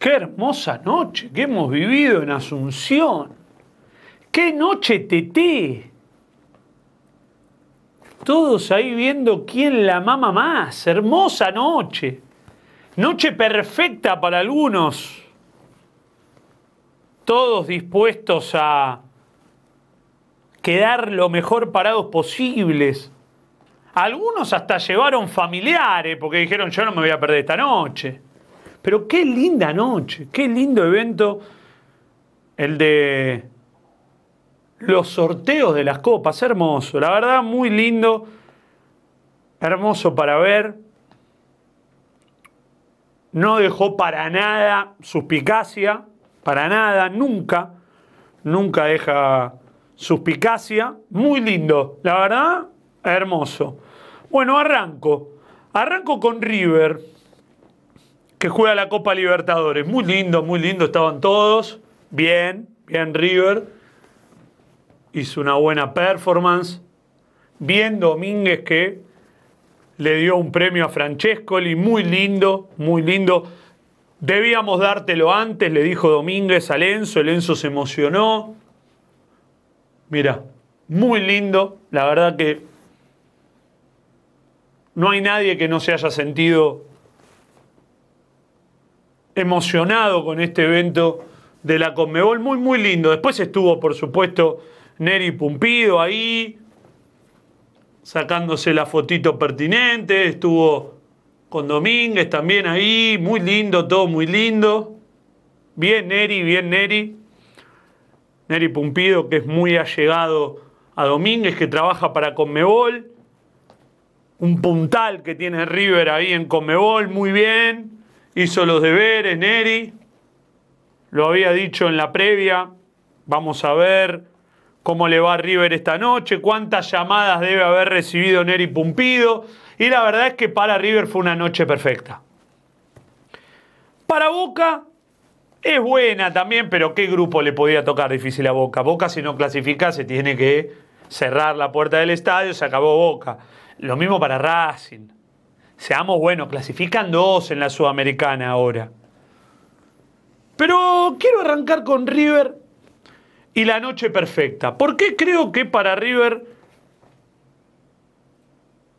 Qué hermosa noche que hemos vivido en Asunción. Qué noche teté. Todos ahí viendo quién la mama más. Hermosa noche. Noche perfecta para algunos. Todos dispuestos a quedar lo mejor parados posibles. Algunos hasta llevaron familiares porque dijeron yo no me voy a perder esta noche. Pero qué linda noche, qué lindo evento el de los sorteos de las copas, hermoso, la verdad muy lindo, hermoso para ver. No dejó para nada suspicacia, para nada, nunca, nunca deja suspicacia. Muy lindo, la verdad, hermoso. Bueno, arranco. Arranco con River que juega la Copa Libertadores. Muy lindo, muy lindo, estaban todos. Bien, bien River. Hizo una buena performance. Bien Domínguez que le dio un premio a Francescoli. Muy lindo, muy lindo. Debíamos dártelo antes, le dijo Domínguez a Lenzo. Lenzo se emocionó. Mira, muy lindo. La verdad que no hay nadie que no se haya sentido emocionado con este evento de la Conmebol, muy, muy lindo. Después estuvo, por supuesto, Neri Pumpido ahí, sacándose la fotito pertinente, estuvo con Domínguez también ahí, muy lindo, todo muy lindo. Bien Neri, bien Neri. Neri Pumpido, que es muy allegado a Domínguez, que trabaja para Conmebol. Un puntal que tiene River ahí en Conmebol, muy bien hizo los deberes, Neri, lo había dicho en la previa, vamos a ver cómo le va a River esta noche, cuántas llamadas debe haber recibido Neri Pumpido, y la verdad es que para River fue una noche perfecta. Para Boca es buena también, pero ¿qué grupo le podía tocar difícil a Boca? Boca si no clasifica se tiene que cerrar la puerta del estadio, se acabó Boca. Lo mismo para Racing. Seamos buenos, clasifican dos en la Sudamericana ahora. Pero quiero arrancar con River y la noche perfecta. ¿Por qué creo que para River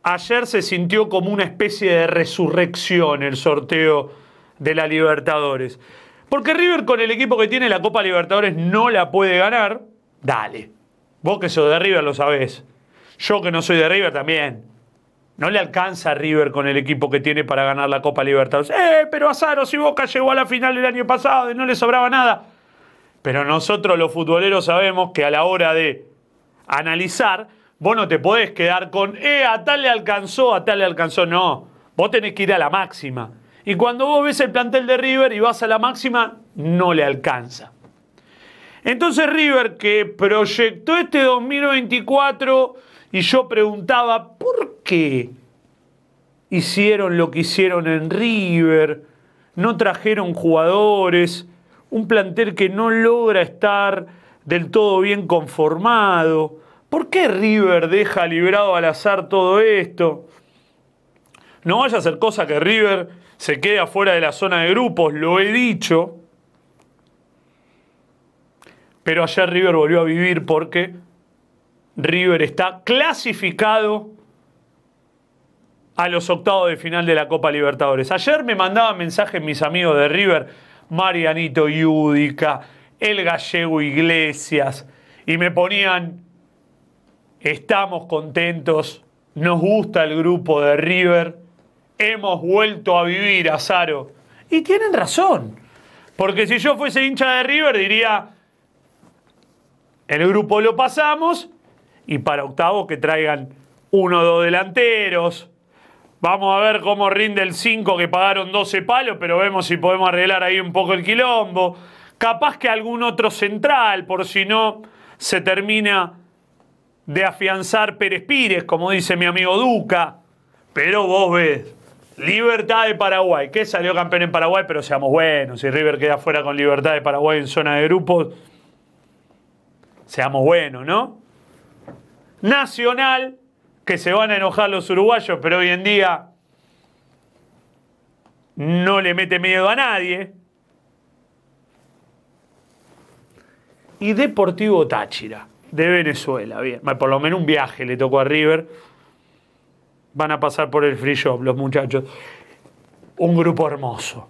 ayer se sintió como una especie de resurrección el sorteo de la Libertadores? Porque River con el equipo que tiene la Copa Libertadores no la puede ganar. Dale. Vos que sos de River lo sabés. Yo que no soy de River también. No le alcanza River con el equipo que tiene para ganar la Copa Libertadores. ¡Eh, pero Azaro, si Boca llegó a la final el año pasado y no le sobraba nada! Pero nosotros los futboleros sabemos que a la hora de analizar, vos no te podés quedar con, ¡eh, a tal le alcanzó, a tal le alcanzó! No, vos tenés que ir a la máxima. Y cuando vos ves el plantel de River y vas a la máxima, no le alcanza. Entonces River que proyectó este 2024 y yo preguntaba, ¿por qué hicieron lo que hicieron en River? No trajeron jugadores, un plantel que no logra estar del todo bien conformado. ¿Por qué River deja librado al azar todo esto? No vaya a ser cosa que River se quede afuera de la zona de grupos, lo he dicho. Pero ayer River volvió a vivir porque River está clasificado a los octavos de final de la Copa Libertadores. Ayer me mandaban mensajes mis amigos de River, Marianito Yúdica, el gallego Iglesias, y me ponían, estamos contentos, nos gusta el grupo de River, hemos vuelto a vivir a Y tienen razón, porque si yo fuese hincha de River diría, el grupo lo pasamos y para octavo que traigan uno o dos delanteros. Vamos a ver cómo rinde el 5 que pagaron 12 palos, pero vemos si podemos arreglar ahí un poco el quilombo. Capaz que algún otro central, por si no se termina de afianzar Pérez Pires, como dice mi amigo Duca. Pero vos ves, Libertad de Paraguay, que salió campeón en Paraguay, pero seamos buenos, si River queda fuera con Libertad de Paraguay en zona de grupos, seamos buenos, ¿no? Nacional, que se van a enojar los uruguayos, pero hoy en día no le mete miedo a nadie. Y Deportivo Táchira, de Venezuela, bien. Por lo menos un viaje le tocó a River. Van a pasar por el free shop los muchachos. Un grupo hermoso.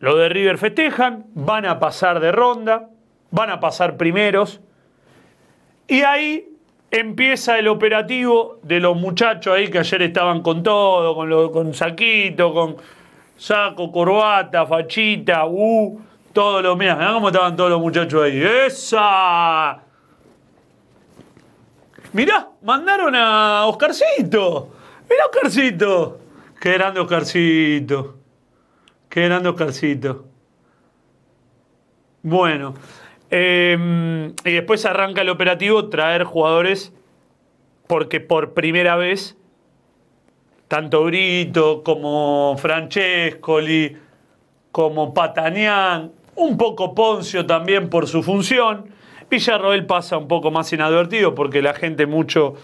Los de River festejan, van a pasar de ronda, van a pasar primeros. Y ahí empieza el operativo de los muchachos ahí que ayer estaban con todo, con, lo, con saquito, con saco, corbata, fachita, uh, todo lo mirá, mirá cómo estaban todos los muchachos ahí. ¡Esa! Mirá, mandaron a Oscarcito. Mirá Oscarcito. Qué grande Oscarcito. Qué grande Oscarcito. Bueno, Em, y después arranca el operativo traer jugadores porque por primera vez tanto Brito como Francescoli, como Patanián, un poco Poncio también por su función. Villarroel pasa un poco más inadvertido porque la gente mucho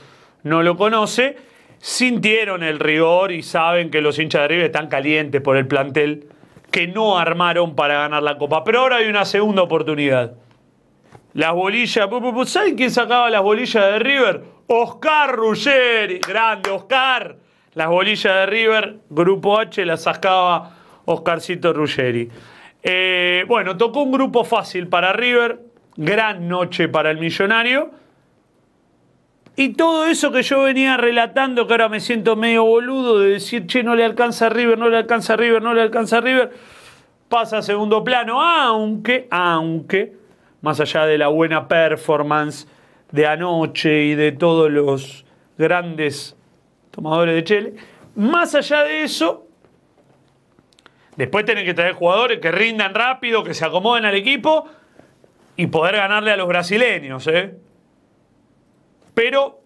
no lo conoce. Sintieron el rigor y saben que los hinchas de están calientes por el plantel que no armaron para ganar la Copa. Pero ahora hay una segunda oportunidad. Las bolillas. ¿Saben quién sacaba las bolillas de River? Oscar Ruggeri. Grande, Oscar. Las bolillas de River, Grupo H, las sacaba Oscarcito Ruggeri. Eh, bueno, tocó un grupo fácil para River. Gran noche para el millonario. Y todo eso que yo venía relatando, que ahora me siento medio boludo de decir, che, no le alcanza a River, no le alcanza a River, no le alcanza a River, pasa a segundo plano, aunque, aunque más allá de la buena performance de anoche y de todos los grandes tomadores de Chile, más allá de eso, después tienen que traer jugadores que rindan rápido, que se acomoden al equipo y poder ganarle a los brasileños. ¿eh? Pero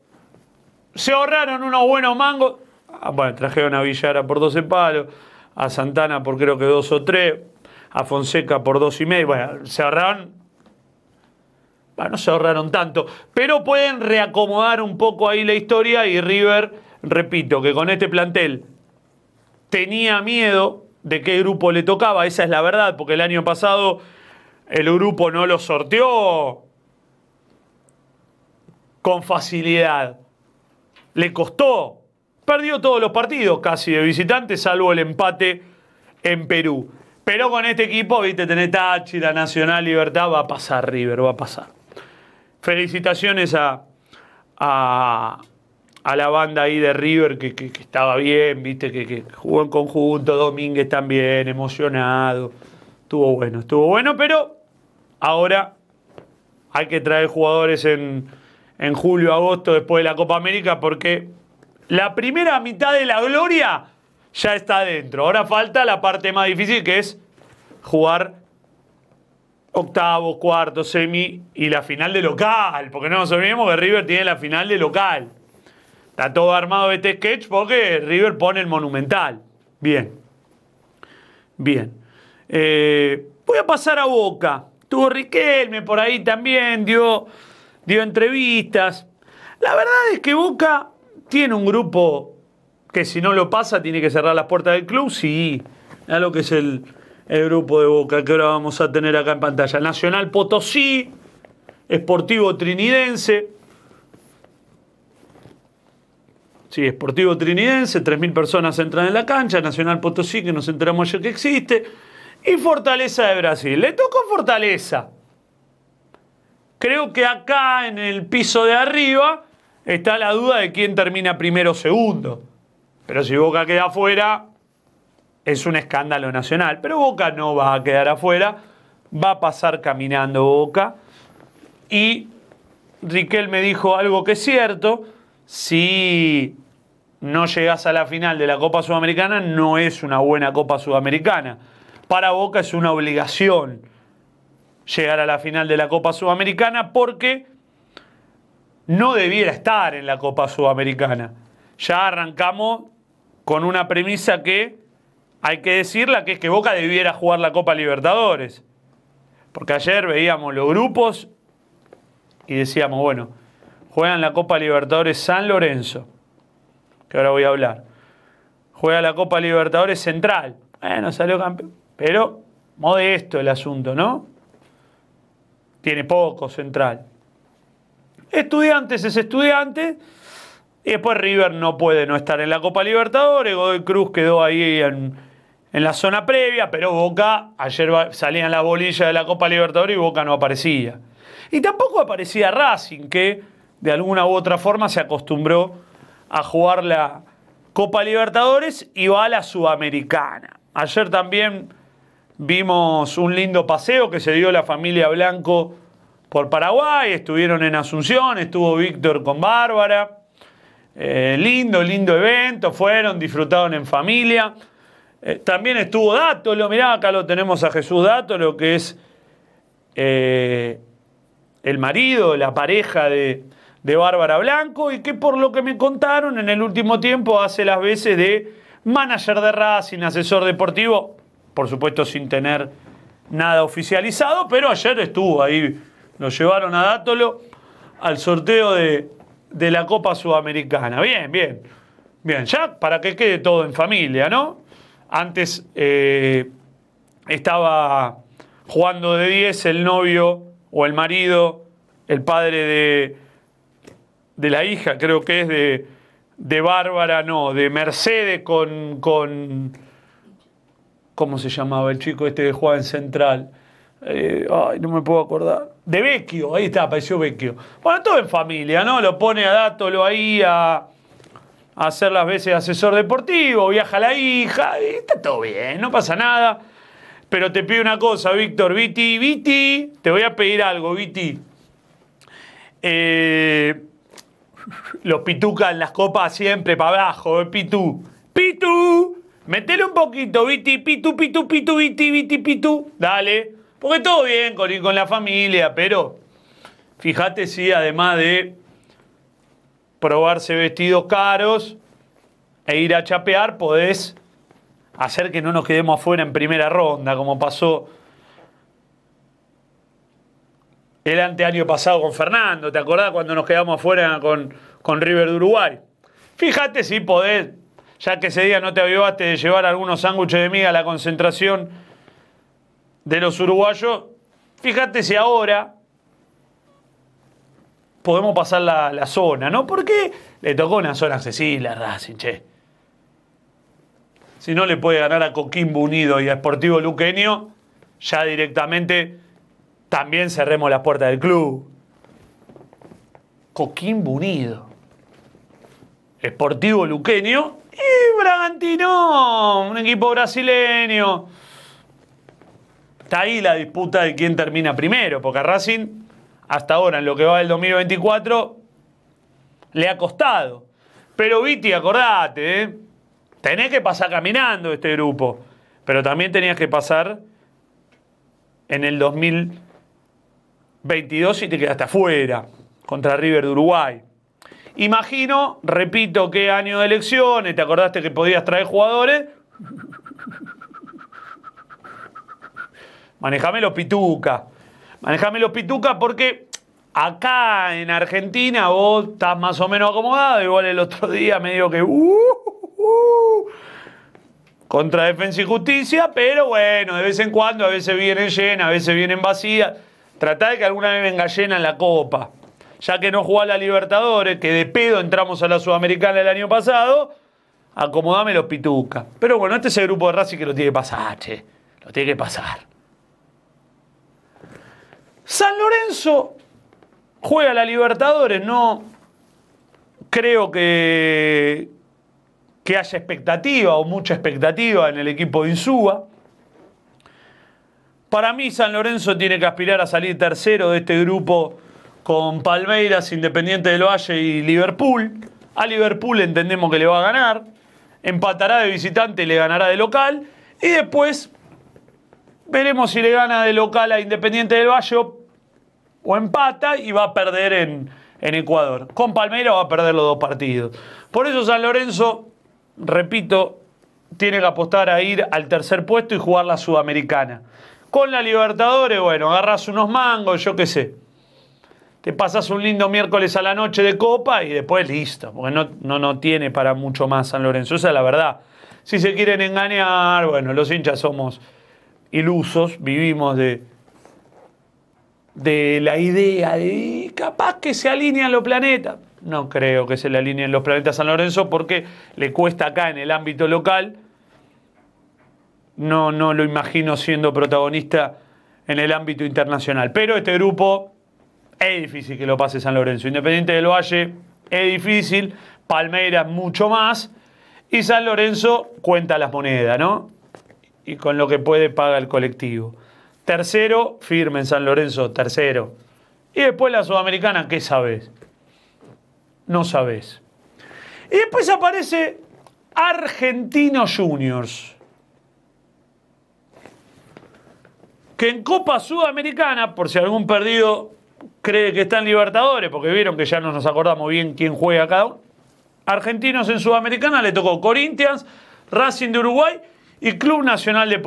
se ahorraron unos buenos mangos. Ah, bueno, trajeron a Villara por 12 palos, a Santana por creo que 2 o 3, a Fonseca por 2 y medio. Bueno, se ahorraron bueno, no se ahorraron tanto, pero pueden reacomodar un poco ahí la historia y River, repito, que con este plantel tenía miedo de qué grupo le tocaba, esa es la verdad, porque el año pasado el grupo no lo sorteó con facilidad, le costó, perdió todos los partidos casi de visitantes, salvo el empate en Perú. Pero con este equipo, viste, tenés Táchira, Nacional, Libertad, va a pasar River, va a pasar felicitaciones a, a, la banda ahí de River que, estaba bien, viste, que, jugó en conjunto, Domínguez también, emocionado. Estuvo bueno, estuvo bueno, pero ahora hay que traer jugadores en, julio, agosto, después de la Copa América, porque la primera mitad de la gloria ya está adentro. Ahora falta la parte más difícil que es jugar octavo, cuarto, semi y la final de local. Porque no nos olvidemos que River tiene la final de local. Está todo armado este sketch porque River pone el monumental. Bien. Bien. Eh, voy a pasar a Boca. Tuvo Riquelme por ahí también, dio, dio entrevistas. La verdad es que Boca tiene un grupo que si no lo pasa tiene que cerrar las puertas del club. Sí, a lo que es el, el grupo de Boca que ahora vamos a tener acá en pantalla. Nacional Potosí, Esportivo Trinidense. Sí, Esportivo Trinidense, 3.000 personas entran en la cancha. Nacional Potosí, que nos enteramos ayer que existe. Y Fortaleza de Brasil. Le tocó Fortaleza. Creo que acá en el piso de arriba está la duda de quién termina primero o segundo. Pero si Boca queda afuera, es un escándalo nacional, pero Boca no va a quedar afuera, va a pasar caminando Boca. Y Riquel me dijo algo que es cierto, si no llegas a la final de la Copa Sudamericana, no es una buena Copa Sudamericana. Para Boca es una obligación llegar a la final de la Copa Sudamericana porque no debiera estar en la Copa Sudamericana. Ya arrancamos con una premisa que hay que decirla que es que Boca debiera jugar la Copa Libertadores. Porque ayer veíamos los grupos y decíamos, bueno, juegan la Copa Libertadores San Lorenzo, que ahora voy a hablar. Juega la Copa Libertadores Central. Bueno, salió campeón. Pero modesto el asunto, ¿no? Tiene poco Central. Estudiantes es estudiante. Y después River no puede no estar en la Copa Libertadores. Godoy Cruz quedó ahí en, en la zona previa, pero Boca, ayer salían la bolilla de la Copa Libertadores y Boca no aparecía. Y tampoco aparecía Racing, que de alguna u otra forma se acostumbró a jugar la Copa Libertadores y va a la Sudamericana. Ayer también vimos un lindo paseo que se dio la familia Blanco por Paraguay, estuvieron en Asunción, estuvo Víctor con Bárbara. Eh, lindo, lindo evento, fueron, disfrutaron en familia. Eh, también estuvo Dátolo, mirá, acá lo tenemos a Jesús Dátolo, que es eh, el marido, la pareja de, Bárbara Blanco, y que por lo que me contaron en el último tiempo hace las veces de manager de Racing, asesor deportivo, por supuesto sin tener nada oficializado, pero ayer estuvo ahí, lo llevaron a Dátolo al sorteo de, de la Copa Sudamericana. Bien, bien, bien, ya para que quede todo en familia, ¿no? Antes eh, estaba jugando de 10 el novio o el marido, el padre de, de la hija, creo que es de, Bárbara, no, de Mercedes con, con, ¿Cómo se llamaba el chico este que juega en Central? Eh, ay, no me puedo acordar. De Vecchio, ahí está, apareció Vecchio. Bueno, todo en familia, ¿no? Lo pone a Dátolo ahí, a, hacer las veces asesor deportivo, viaja la hija, está todo bien, no pasa nada. Pero te pido una cosa, Víctor, Viti, Viti, te voy a pedir algo, Viti. Eh, los pitucan las copas siempre para abajo, eh, Pitu. ¡Pitu! Metele un poquito, Viti, Pitu, Pitu, Pitu, Viti, Viti, Pitu. Dale. Porque todo bien con, con la familia, pero fíjate si además de probarse vestidos caros e ir a chapear, podés hacer que no nos quedemos afuera en primera ronda, como pasó el anteaño pasado con Fernando. ¿Te acordás cuando nos quedamos afuera con, con River de Uruguay? Fíjate si podés, ya que ese día no te avivaste de llevar algunos sándwiches de miga a la concentración de los uruguayos, fíjate si ahora podemos pasar la, zona, ¿no? Porque le tocó una zona a Cecilia Racing, che. Si no le puede ganar a Coquimbo Unido y a Sportivo Luqueño, ya directamente también cerremos la puerta del club. Coquimbo Unido. Sportivo Luqueño y Bragantino, un equipo brasileño. Está ahí la disputa de quién termina primero, porque a Racing hasta ahora en lo que va del 2024 le ha costado. Pero Viti, acordate, ¿eh? tenés que pasar caminando este grupo, pero también tenías que pasar en el 2022 y te quedaste afuera contra River de Uruguay. Imagino, repito, qué año de elecciones, te acordaste que podías traer jugadores. Manejame los pituca los pituca porque acá en Argentina vos estás más o menos acomodado. Igual el otro día me digo que. Uh, uh, uh, contra Defensa y Justicia, pero bueno, de vez en cuando, a veces vienen llenas, a veces vienen vacías. Tratá de que alguna vez venga llena la Copa. Ya que no jugá la Libertadores, que de pedo entramos a la Sudamericana el año pasado, acomodame los pitucas. Pero bueno, este es el grupo de Racing que lo tiene que pasar, che. Lo tiene que pasar. San Lorenzo juega la Libertadores, no creo que, que haya expectativa o mucha expectativa en el equipo de Insúa. Para mí San Lorenzo tiene que aspirar a salir tercero de este grupo con Palmeiras, Independiente del Valle y Liverpool. A Liverpool entendemos que le va a ganar, empatará de visitante y le ganará de local. Y después esperemos si le gana de local a Independiente del Valle o empata y va a perder en, Ecuador. Con Palmeiras va a perder los dos partidos. Por eso San Lorenzo, repito, tiene que apostar a ir al tercer puesto y jugar la Sudamericana. Con la Libertadores, bueno, agarras unos mangos, yo qué sé. Te pasas un lindo miércoles a la noche de copa y después listo, porque no, no, no tiene para mucho más San Lorenzo, esa es la verdad. Si se quieren engañar, bueno, los hinchas somos ilusos, vivimos de, de la idea de capaz que se alinean los planetas. No creo que se le alineen los planetas a San Lorenzo porque le cuesta acá en el ámbito local. No, no lo imagino siendo protagonista en el ámbito internacional. Pero este grupo es difícil que lo pase San Lorenzo. Independiente del Valle es difícil, Palmeiras mucho más. Y San Lorenzo cuenta las monedas, ¿no? y con lo que puede paga el colectivo. Tercero, firme en San Lorenzo, tercero. Y después la Sudamericana, ¿qué sabes? No sabes. Y después aparece Argentinos Juniors. Que en Copa Sudamericana, por si algún perdido cree que está en Libertadores, porque vieron que ya no nos acordamos bien quién juega cada Argentinos en Sudamericana le tocó Corinthians, Racing de Uruguay y Club Nacional de,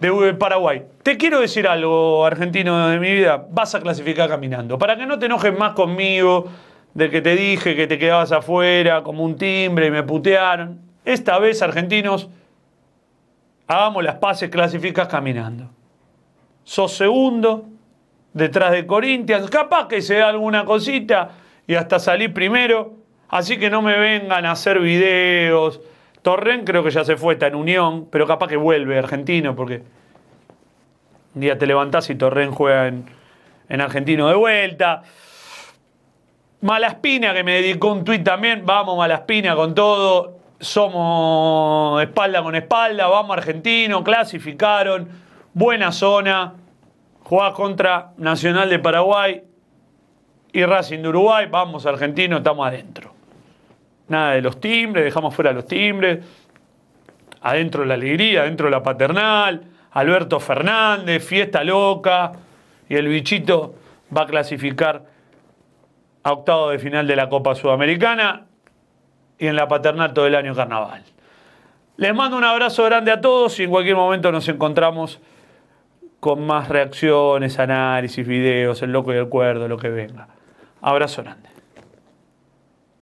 de Paraguay. Te quiero decir algo, argentino de mi vida, vas a clasificar caminando. Para que no te enojes más conmigo de que te dije que te quedabas afuera como un timbre y me putearon. Esta vez, argentinos, hagamos las pases, clasificas caminando. Sos segundo, detrás de Corinthians, capaz que se da alguna cosita y hasta salí primero. Así que no me vengan a hacer videos Torren creo que ya se fue, está en Unión, pero capaz que vuelve argentino, porque un día te levantás y Torren juega en, en argentino de vuelta. Malaspina, que me dedicó un tuit también. Vamos, Malaspina, con todo. Somos espalda con espalda. Vamos, argentino. Clasificaron. Buena zona. juega contra Nacional de Paraguay y Racing de Uruguay. Vamos, argentino, estamos adentro. Nada de los timbres, dejamos fuera los timbres. Adentro la alegría, adentro la paternal. Alberto Fernández, fiesta loca. Y el bichito va a clasificar a octavo de final de la Copa Sudamericana y en la paternal todo el año carnaval. Les mando un abrazo grande a todos y en cualquier momento nos encontramos con más reacciones, análisis, videos, el loco y el cuerdo, lo que venga. Abrazo grande.